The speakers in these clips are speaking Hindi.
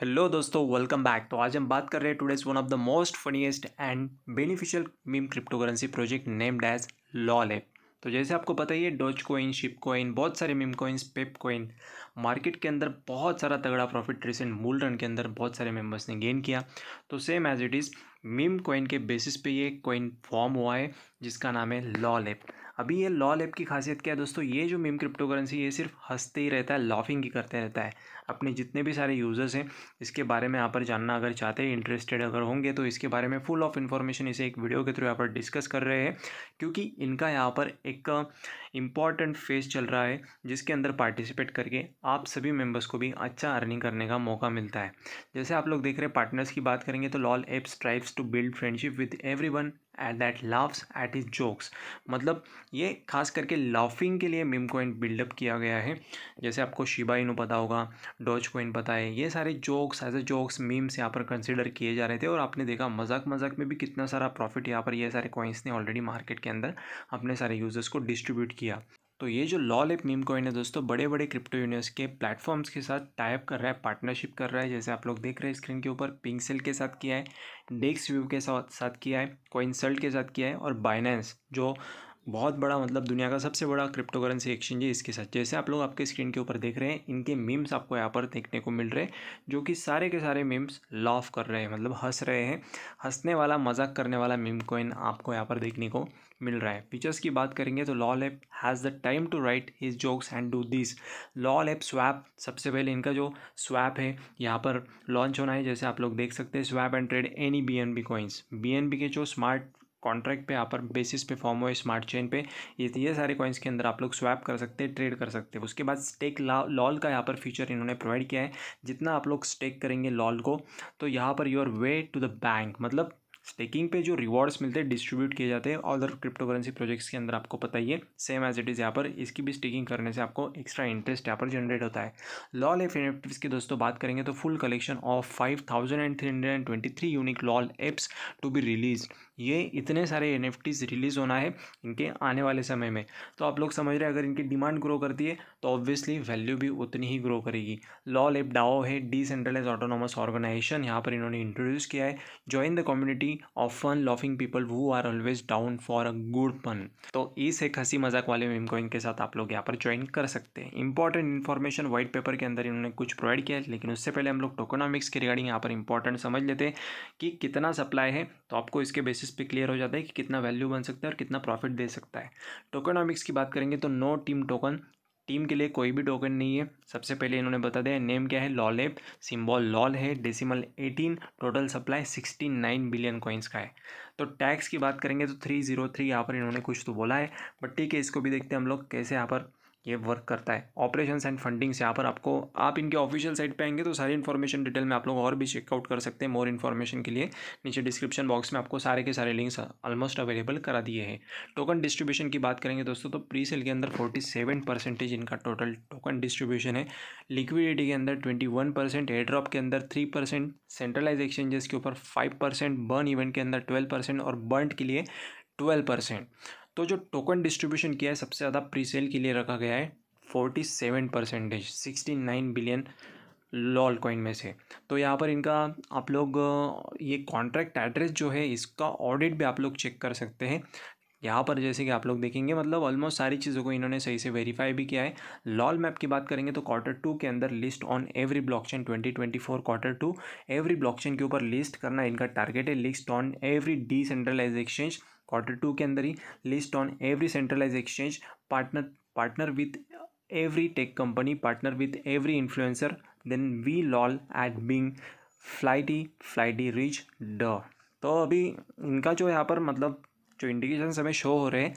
हेलो दोस्तों वेलकम बैक तो आज हम बात कर रहे हैं today's one of the most funniest and beneficial meme crypto currency project named as Lolape तो जैसे आपको पता ही है डोज कोइन शिप कोइन बहुत सारे meme coins Pepe coin market के अंदर बहुत सारा तगड़ा प्रॉफिट रिसेंट मूल रन के अंदर बहुत सारे मेंबर्स ने गेन किया तो same as it is meme coin के बेसिस पे ये कोइन फॉर्म हुआ है जिसका नाम है लॉ लैब अभी ये लॉ लैब की खासियत क्या है दोस्तों ये जो मीम क्रिप्टो करेंसी ये सिर्फ हंसते ही रहता है लॉफिंग ही करते रहता है अपने जितने भी सारे यूज़र्स हैं इसके बारे में यहाँ पर जानना अगर चाहते हैं इंटरेस्टेड अगर होंगे तो इसके बारे में फुल ऑफ इन्फॉर्मेशन इसे एक वीडियो के थ्रू यहाँ पर डिस्कस कर रहे हैं क्योंकि इनका यहाँ पर एक इम्पॉर्टेंट फेज चल रहा है जिसके अंदर पार्टिसिपेट करके आप सभी मेम्बर्स को भी अच्छा अर्निंग करने का मौका मिलता है जैसे आप लोग देख रहे पार्टनर्स की बात करेंगे तो Lolape strives to build friendship with every one at that laughs at his jokes मतलब ये खास करके लाफिंग के लिए मिम कॉइन बिल्डअप किया गया है जैसे आपको शिबा इनू पता होगा डॉज कोइन पता है ये सारे jokes as a jokes memes यहाँ पर कंसिडर किए जा रहे थे और आपने देखा मजाक मजाक में भी कितना सारा प्रॉफिट यहाँ पर ये सारे कॉइन्स ने ऑलरेडी मार्केट के अंदर अपने सारे यूज़र्स को डिस्ट्रीब्यूट किया तो ये जो लॉल एप मीम कॉइन है दोस्तों बड़े बड़े क्रिप्टो यूनिवर्स के प्लेटफॉर्म्स के साथ टाइप कर रहा है पार्टनरशिप कर रहा है जैसे आप लोग देख रहे हैं स्क्रीन के ऊपर पिंक्सेल के साथ किया है डेक्स व्यू के साथ साथ किया है कोइंसल्ट के साथ किया है और बाइनेंस जो बहुत बड़ा मतलब दुनिया का सबसे बड़ा क्रिप्टो करेंसी एक्सचेंज है इसके साथ जैसे आप लोग आपके स्क्रीन के ऊपर देख रहे हैं इनके मीम्स आपको यहाँ पर देखने को मिल रहे हैं जो कि सारे के सारे मीम्स लॉफ कर रहे हैं मतलब हंस रहे हैं हंसने वाला मजाक करने वाला मीम कोइन आपको यहाँ पर देखने को मिल रहा है फीचर्स की बात करेंगे तो Lolape has the time to write his jokes and do this Lolape swap सबसे पहले इनका जो स्वैप है यहाँ पर लॉन्च होना है जैसे आप लोग देख सकते हैं swap and trade any B N B coins B N B के जो स्मार्ट कॉन्ट्रैक्ट पे यहाँ पर बेसिस पे फॉर्म हुए स्मार्ट चेन पे ये ये सारे कॉइन्स के अंदर आप लोग स्वैप कर सकते हैं ट्रेड कर सकते हैं उसके बाद स्टेक लॉल का यहाँ पर फीचर इन्होंने प्रोवाइड किया है जितना आप लोग स्टेक करेंगे लॉल को तो यहाँ पर your way to the bank मतलब स्टेकिंग पे जो रिवॉर्ड्स मिलते हैं डिस्ट्रीब्यूट किए जाते हैं अदर क्रिप्टो करेंसी प्रोजेक्ट्स के अंदर आपको पता ही है सेम एज इट इज़ यहाँ पर इसकी भी स्टेकिंग करने से आपको एक्स्ट्रा इंटरेस्ट यहाँ पर जनरेट होता है लॉल एफ एनिफ्टिस की दोस्तों बात करेंगे तो full collection of five thousand and three hundred and twenty three unique Lolapes to be release ये इतने सारे एन रिलीज़ होना है इनके आने वाले समय में तो आप लोग समझ रहे हैं अगर इनकी डिमांड ग्रो करती है तो ऑब्वियसली वैल्यू भी उतनी ही ग्रो करेगी लॉल एप डाओ है डिसेंट्रलाइज ऑटोनोमस ऑर्गेनाइजेशन यहाँ पर इन्होंने इंट्रोड्यूस किया है join the community of laughing people who are always down for a good pun तो इस एक हंसी मजाक वाले मेम को इनके साथ आप लोग यहाँ पर ज्वाइन कर सकते हैं इंपॉर्टेंट इन्फॉर्मेशन व्हाइट पेपर के अंदर इन्होंने कुछ प्रोवाइड किया है लेकिन उससे पहले हम लोग टोकोनॉमिक्स के रिगार्डिंग यहाँ पर इंपॉर्टेंट समझ लेते हैं कि कितना सप्लाई है तो आपको इसके बेसिस पे क्लियर हो जाता है कि कितना वैल्यू बन सकता है और कितना प्रॉफिट दे सकता है टोकोनॉमिक्स की बात करेंगे तो नो टीम टोकन टीम के लिए कोई भी टोकन नहीं है सबसे पहले इन्होंने बता दिया नेम क्या है लॉल एप सिम्बॉल लॉल है decimal 18 total supply 69 billion coins का है तो टैक्स की बात करेंगे तो 303 जीरो यहाँ पर इन्होंने कुछ तो बोला है बट ठीक है इसको भी देखते हैं हम लोग कैसे यहाँ पर ये वर्क करता है ऑपरेशन एंड फंडिंग से यहाँ पर आपको आप इनके ऑफिशियल साइट पे आएंगे तो सारी इन्फॉर्मेशन डिटेल में आप लोग और भी चेकआउट कर सकते हैं मोर इन्फॉर्मेशन के लिए नीचे डिस्क्रिप्शन बॉक्स में आपको सारे के सारे लिंक्स ऑलमोस्ट अवेलेबल करा दिए हैं टोकन डिस्ट्रीब्यूशन की बात करेंगे दोस्तों तो प्री सेल के अंदर फोर्टी सेवन परसेंटेज इनका टोटल टोकन डिस्ट्रीब्यूशन है लिक्विडिटी के अंदर ट्वेंटी वन परसेंट एयड्रॉप के अंदर थ्री परसेंट सेंट्रलाइज एक्सचेंजेस के ऊपर फाइव परसेंट बर्न इवेंट के अंदर ट्वेल्व परसेंट और बर्न के लिए ट्वेल्व परसेंट तो जो टोकन डिस्ट्रीब्यूशन किया है सबसे ज़्यादा प्री सेल के लिए रखा गया है forty seven percentage sixty nine billion LOL coin में से तो यहाँ पर इनका आप लोग ये कॉन्ट्रैक्ट एड्रेस जो है इसका ऑडिट भी आप लोग चेक कर सकते हैं यहाँ पर जैसे कि आप लोग देखेंगे मतलब ऑलमोस्ट सारी चीज़ों को इन्होंने सही से वेरीफाई भी किया है लॉल मैप की बात करेंगे तो क्वार्टर टू के अंदर list on every blockchain 2024 quarter two every blockchain के ऊपर लिस्ट करना इनका टारगेट है list on every decentralize exchange quarter two के अंदर ही list on every centralize exchange partner partner with every tech company partner with every influencer then we LOL at being filthy filthy rich ड तो अभी इनका जो यहाँ पर मतलब जो इंडिकेशन हमें शो हो रहे हैं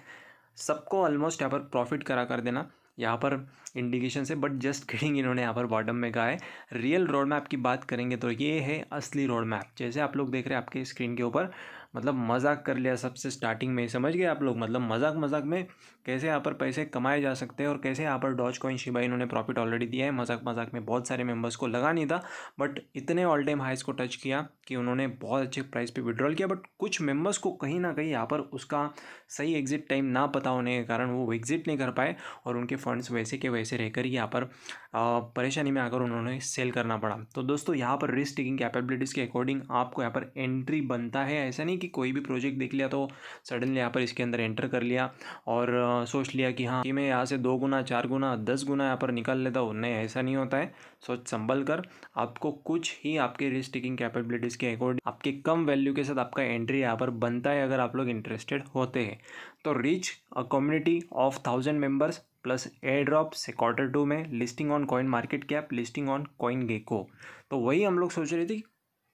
सबको ऑलमोस्ट यहाँ पर प्रॉफिट करा कर देना यहाँ पर इंडिकेशन से बट जस्ट किडिंग इन्होंने यहाँ पर बॉटम में कहा है रियल रोड मैप की बात करेंगे तो ये है असली रोड मैप जैसे आप लोग देख रहे हैं आपके स्क्रीन के ऊपर मतलब मजाक कर लिया सबसे स्टार्टिंग में समझ गए आप लोग मतलब मजाक मजाक में कैसे यहाँ पर पैसे कमाए जा सकते हैं और कैसे यहाँ पर डॉच कॉइन शिबा इन्होंने प्रॉफिट ऑलरेडी दिया है मजाक मजाक में बहुत सारे मेम्बर्स को लगा नहीं था बट इतने ऑल टाइम हाइस को टच किया कि उन्होंने बहुत अच्छे प्राइस पर विड्रॉल किया बट कुछ मेम्बर्स को कहीं ना कहीं यहाँ पर उसका सही एग्जिट टाइम ना पता होने के कारण वो एग्जिट नहीं कर पाए और उनके फंड्स वैसे के वैसे रहकर ही यहाँ पर परेशानी में आकर उन्होंने सेल करना पड़ा तो दोस्तों यहाँ पर रिस्क टेकिंग कैपेबिलिटीज़ के अकॉर्डिंग आपको यहाँ पर एंट्री बनता है ऐसा नहीं कि कोई भी प्रोजेक्ट देख लिया तो सडनली यहाँ पर इसके अंदर एंटर कर लिया और सोच लिया कि हाँ कि मैं यहाँ से दो गुना चार गुना दस गुना यहाँ पर निकाल लेता हूँ नहीं ऐसा नहीं होता है सोच संभल कर आपको कुछ ही आपके रिस्क टेकिंग कैपेबिलिटीज़ के अकॉर्डिंग आपके कम वैल्यू के साथ आपका एंट्री यहाँ पर बनता है अगर आप लोग इंटरेस्टेड होते हैं तो reach a community of thousand members plus airdrop से क्वार्टर टू में listing on CoinMarketCap listing on CoinGecko तो वही हम लोग सोच रहे थे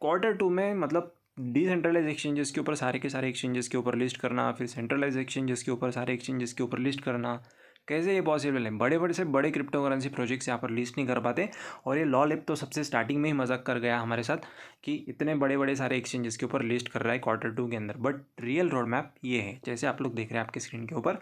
क्वार्टर टू में मतलब डिसेंट्रलाइज एक्सचेंजेस के ऊपर सारे के सारे एक्सचेंजेस के ऊपर लिस्ट करना फिर सेंट्रलाइज एक्सचेंजेस के ऊपर सारे एक्सचेंजेस के ऊपर लिस्ट करना कैसे ये पॉसिबल है बड़े बड़े से बड़े क्रिप्टो करेंसी प्रोजेक्ट्स यहाँ पर लिस्ट नहीं कर पाते और ये लॉ लिप तो सबसे स्टार्टिंग में ही मजाक कर गया हमारे साथ कि इतने बड़े बड़े सारे एक्सचेंजेस के ऊपर लिस्ट कर रहा है क्वार्टर टू के अंदर बट रियल रोड मैप ये है जैसे आप लोग देख रहे हैं आपके स्क्रीन के ऊपर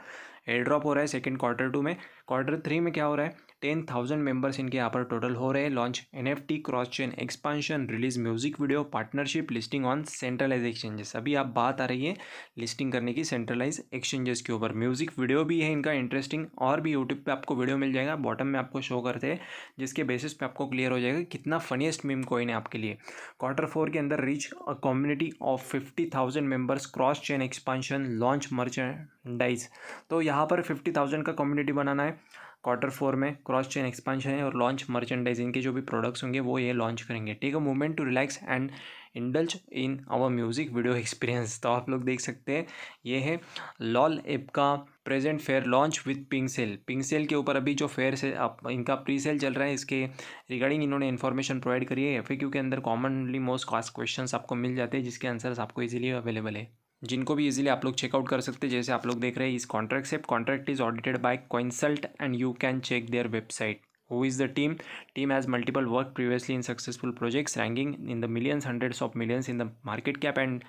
एयर ड्रॉप हो रहा है सेकेंड क्वार्टर टू में क्वार्टर थ्री में क्या हो रहा है टेन थाउजेंड मेम्बर्स इनके यहाँ पर टोटल हो रहे हैं launch N F T cross chain expansion release music video partnership listing on centralize exchanges अभी आप बात आ रही है लिस्टिंग करने की सेंट्रलाइज एक्सचेंजेस के ऊपर म्यूजिक वीडियो भी है इनका इंटरेस्टिंग और भी यूट्यूब पर आपको वीडियो मिल जाएगा बॉटम में आपको शो करते हैं जिसके बेसिस पे आपको क्लियर हो जाएगा कितना फनीस्ट मीम कोइन है आपके लिए क्वार्टर फोर के अंदर reach a community of fifty thousand members cross chain expansion launch merchandise तो यहाँ पर फिफ्टी थाउजेंड का कम्युनिटी बनाना है क्वार्टर फोर में क्रॉस चेन एक्सपांशन है और लॉन्च मर्चेंडाइजिंग के जो भी प्रोडक्ट्स होंगे वो ये लॉन्च करेंगे take a movement to relax and indulge in our music video experience तो आप लोग देख सकते हैं ये है लॉल एप का present fair launch with pink sale pink sale के ऊपर अभी जो फेयर से आप इनका प्री सेल चल रहा है इसके रिगार्डिंग इन्होंने इन्फॉर्मेशन प्रोवाइड करी है एफ के अंदर कॉमनली मोस्ट कास्ट क्वेश्चन आपको मिल जाते हैं जिसके आंसर्स आपको इजीली अवेलेबल है जिनको भी इजीली आप लोग चेकआउट कर सकते हैं जैसे आप लोग देख रहे हैं इस कॉन्ट्रैक्ट से contract is audited by consult and you can check their website who is the team team has multiple work previously in successful projects ranking in the millions hundreds of millions in the market cap and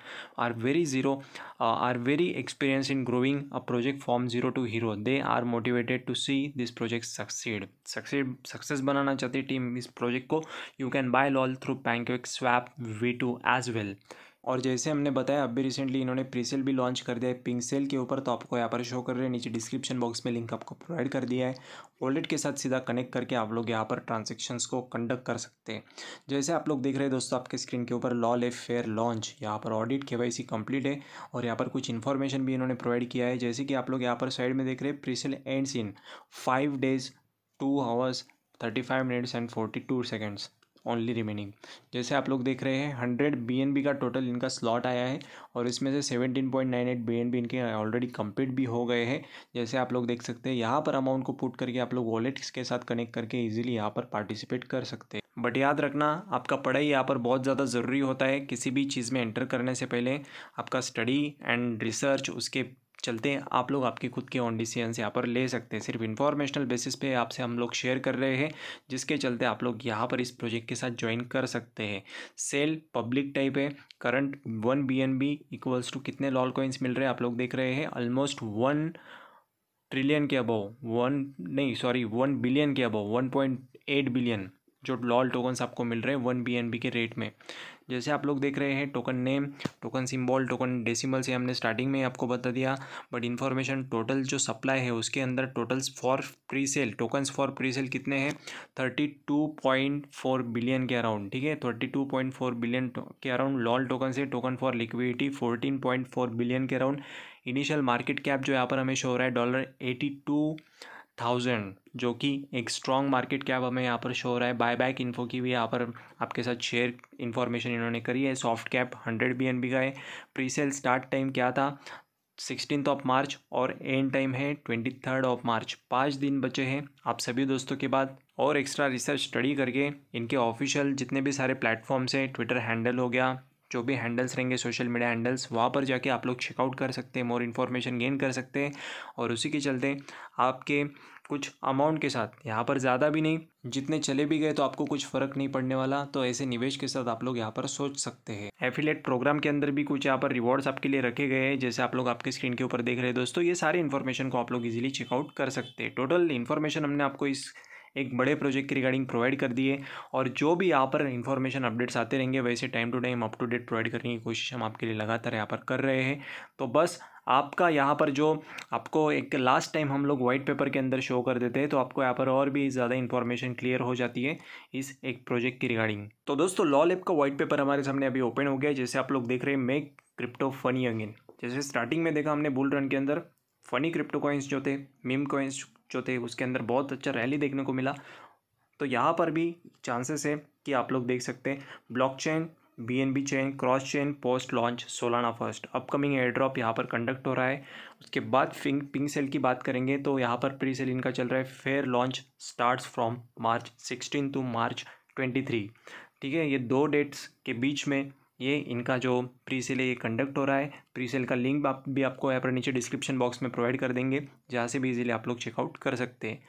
are very zero are very experience in growing a project from zero to hero they are motivated to see this project succeed succeed success बनाना चाहती टीम इस प्रोजेक्ट को you can buy LOL through bank swap V two as well और जैसे हमने बताया अभी रिसेंटली इन्होंने प्रीसेल भी लॉन्च कर दिया है पिंक सेल के ऊपर तो आपको यहाँ पर शो कर रहे हैं नीचे डिस्क्रिप्शन बॉक्स में लिंक आपको प्रोवाइड कर दिया है वॉलेट के साथ सीधा कनेक्ट करके आप लोग यहाँ पर ट्रांजेक्शन्स को कंडक्ट कर सकते हैं जैसे आप लोग देख रहे हैं दोस्तों आपके स्क्रीन के ऊपर लॉ लेफ फेयर लॉन्च यहाँ पर ऑडिट के वाई कंप्लीट है और यहाँ पर कुछ इन्फॉर्मेशन भी इन्होंने प्रोवाइड किया है जैसे कि आप लोग यहाँ पर साइड में देख रहे हैं presale ends in five days two hours thirty five minutes and forty two seconds only remaining जैसे आप लोग देख रहे हैं हंड्रेड बी का टोटल इनका स्लॉट आया है और इसमें से seventeen point nine eight B इनके ऑलरेडी कम्प्लीट भी हो गए हैं जैसे आप लोग देख सकते हैं यहाँ पर अमाउंट को पुट करके आप लोग वॉलेट्स के साथ कनेक्ट करके ईजिली यहाँ पर पार्टिसिपेट कर सकते हैं बट याद रखना आपका पढ़ाई यहाँ पर बहुत ज़्यादा ज़रूरी होता है किसी भी चीज़ में एंटर करने से पहले आपका स्टडी एंड रिसर्च उसके चलते हैं आप लोग आपकी खुद के ऑन डिसीजंस यहाँ पर ले सकते हैं सिर्फ इन्फॉर्मेशनल बेसिस पे आपसे हम लोग शेयर कर रहे हैं जिसके चलते आप लोग यहाँ पर इस प्रोजेक्ट के साथ ज्वाइन कर सकते हैं सेल पब्लिक टाइप है current one B N B equals to कितने लॉल कॉइन्स मिल रहे हैं आप लोग देख रहे हैं ऑलमोस्ट वन ट्रिलियन के अबव वन नहीं सॉरी वन बिलियन के above one point eight billion जो लॉल टोकन्स आपको मिल रहे हैं वन बी एन बी के रेट में जैसे आप लोग देख रहे हैं token name token symbol token decimal से हमने स्टार्टिंग में आपको बता दिया बट इन्फॉर्मेशन टोटल जो सप्लाई है उसके अंदर totals for presale tokens for presale कितने हैं thirty two point four billion के अराउंड ठीक है thirty two point four billion के अराउंड लॉल टोकन से token for liquidity fourteen point four billion के अराउंड इनिशियल मार्केट कैप जो यहाँ पर हमें शो हो रहा है डॉलर एटी टू थाउजेंड जो कि एक स्ट्रॉन्ग मार्केट कैप हमें यहाँ पर शो हो रहा है बाय बैक इन्फो की भी यहाँ पर आपके साथ शेयर इन्फॉर्मेशन इन्होंने करी है soft cap hundred B N B का है प्री सेल स्टार्ट टाइम क्या था सिक्सटीन ऑफ मार्च और एंड टाइम है ट्वेंटी थर्ड ऑफ मार्च पाँच दिन बचे हैं आप सभी दोस्तों के बाद और एक्स्ट्रा रिसर्च स्टडी करके इनके ऑफिशियल जितने भी सारे प्लेटफॉर्म्स हैं ट्विटर हैंडल हो गया जो भी हैंडल्स रहेंगे सोशल मीडिया हैंडल्स वहाँ पर जाके आप लोग चेकआउट कर सकते हैं मोर इन्फॉर्मेशन गेन कर सकते हैं और उसी के चलते आपके कुछ अमाउंट के साथ यहाँ पर ज़्यादा भी नहीं जितने चले भी गए तो आपको कुछ फ़र्क नहीं पड़ने वाला तो ऐसे निवेश के साथ आप लोग यहाँ पर सोच सकते हैं एफिलेट प्रोग्राम के अंदर भी कुछ यहाँ पर रिवॉर्ड्स आपके लिए रखे गए हैं जैसे आप लोग आपके स्क्रीन के ऊपर देख रहे हैं दोस्तों ये सारी इन्फॉर्मेशन को आप लोग इजीली चेकआउट कर सकते हैं टोटल इन्फॉर्मेशन हमने आपको इस एक बड़े प्रोजेक्ट के रिगार्डिंग प्रोवाइड कर दिए और जो भी यहाँ पर इन्फॉर्मेशन अपडेट्स आते रहेंगे वैसे time to time up to date provide करने की कोशिश हम आपके लिए लगातार यहाँ पर कर रहे हैं तो बस आपका यहाँ पर जो आपको एक लास्ट टाइम हम लोग वाइट पेपर के अंदर शो कर देते हैं तो आपको यहाँ पर और भी ज़्यादा इन्फॉर्मेशन क्लियर हो जाती है इस एक प्रोजेक्ट की रिगार्डिंग तो दोस्तों लॉ लेप का वाइट पेपर हमारे सामने अभी ओपन हो गया जैसे आप लोग देख रहे हैं मेक क्रिप्टो फनी अगेन जैसे स्टार्टिंग में देखा हमने बुल रन के अंदर फनी क्रिप्टो कॉइन्स जो थे मीम कॉइन्स जो थे उसके अंदर बहुत अच्छा रैली देखने को मिला तो यहाँ पर भी चांसेस है कि आप लोग देख सकते हैं blockchain B chain cross chain post launch Solana first upcoming airdrop यहाँ पर कंडक्ट हो रहा है उसके बाद फिंग पिंग सेल की बात करेंगे तो यहाँ पर प्री सेल इनका चल रहा है fair launch starts from March sixteen to March twenty three ठीक है ये दो डेट्स के बीच में ये इनका जो प्री सेल है ये कंडक्ट हो रहा है प्री सेल का लिंक आप भी आपको यहाँ पर नीचे डिस्क्रिप्शन बॉक्स में प्रोवाइड कर देंगे जहाँ से भी इजीली आप लोग चेकआउट कर सकते हैं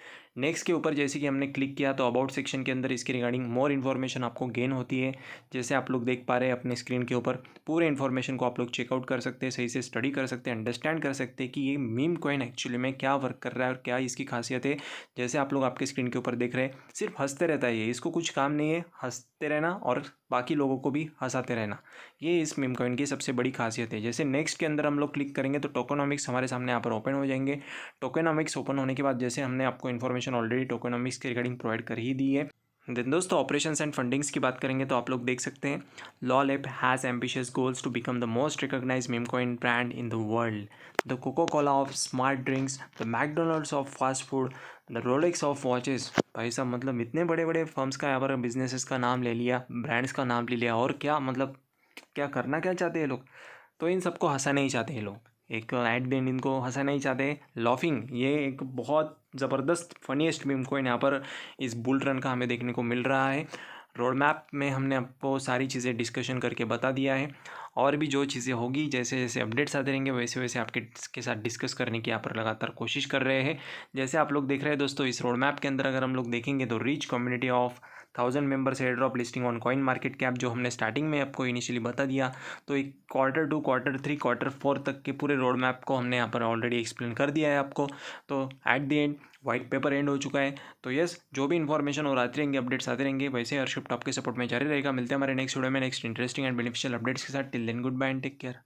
नेक्स्ट के ऊपर जैसे कि हमने क्लिक किया तो अबाउट सेक्शन के अंदर इसके रिगार्डिंग मोर इन्फॉर्मेशन आपको गेन होती है जैसे आप लोग देख पा रहे हैं अपने स्क्रीन के ऊपर पूरे इन्फॉर्मेशन को आप लोग चेकआउट कर सकते हैं सही से स्टडी कर सकते हैं अंडरस्टैंड कर सकते हैं कि ये मीम कॉइन एक्चुअली में क्या वर्क कर रहा है और क्या इसकी खासियत है जैसे आप लोग आपके स्क्रीन के ऊपर देख रहे हैं सिर्फ हंसते रहता है ये इसको कुछ काम नहीं है हंसते रहना और बाकी लोगों को भी हंसाते रहना ये इस मीम कॉइन की सबसे बड़ी खासियत है जैसे नेक्स्ट के अंदर हम लोग क्लिक करेंगे तो टोकोनॉमिक्स हमारे सामने यहाँ पर ओपन हो जाएंगे टोकोनॉमिक्स ओपन होने के बाद जैसे हमने आपको इन्फॉर्मेशन ऑलरेडी टोकोनॉमिक्स के रिगार्डिंग प्रोवाइड कर ही दी है देन दोस्तों ऑपरेशंस एंड फंडिंग्स की बात करेंगे तो आप लोग देख सकते हैं Lolape has ambitious goals to become the most recognize memecoin brand in the world the Coca Cola of smart drinks the McDonald's of fast food the Rolex of watches भाई साहब मतलब इतने बड़े बड़े फर्म्स का यहाँ पर बिजनेसेस का नाम ले लिया ब्रांड्स का नाम ले लिया और क्या मतलब क्या करना क्या चाहते हैं लोग तो इन सबको हंसाना ही चाहते हैं लोग एक लाइट द इनको हंसाना ही चाहते हैं लॉफिंग ये एक बहुत ज़बरदस्त फनीस्ट मीम को यहाँ पर इस बुल रन का हमें देखने को मिल रहा है रोड मैप में हमने आपको सारी चीज़ें डिस्कशन करके बता दिया है और भी जो चीज़ें होगी जैसे जैसे अपडेट्स आते रहेंगे वैसे वैसे आपके के साथ डिस्कस करने की यहाँ पर लगातार कोशिश कर रहे हैं जैसे आप लोग देख रहे हैं दोस्तों इस रोड मैप के अंदर अगर हम लोग देखेंगे तो reach community of thousand members airdrop listing on market cap जो हमने स्टार्टिंग में आपको इनिशियली बता दिया तो एक quarter two quarter three quarter four तक के पूरे रोड मैप को हमने यहाँ पर ऑलरेडी एक्सप्लेन कर दिया है आपको तो at the end white paper end हो चुका है तो यस जो भी इन्फॉर्मेशन और आती रहेंगे अपडेट्स आते रहेंगे वैसे हर्षिप टॉप के सपोर्ट में जारी रहेगा मिलते हैं हमारे नेक्स्ट वीडियो में next interesting and beneficial updates के साथ till then goodbye and take care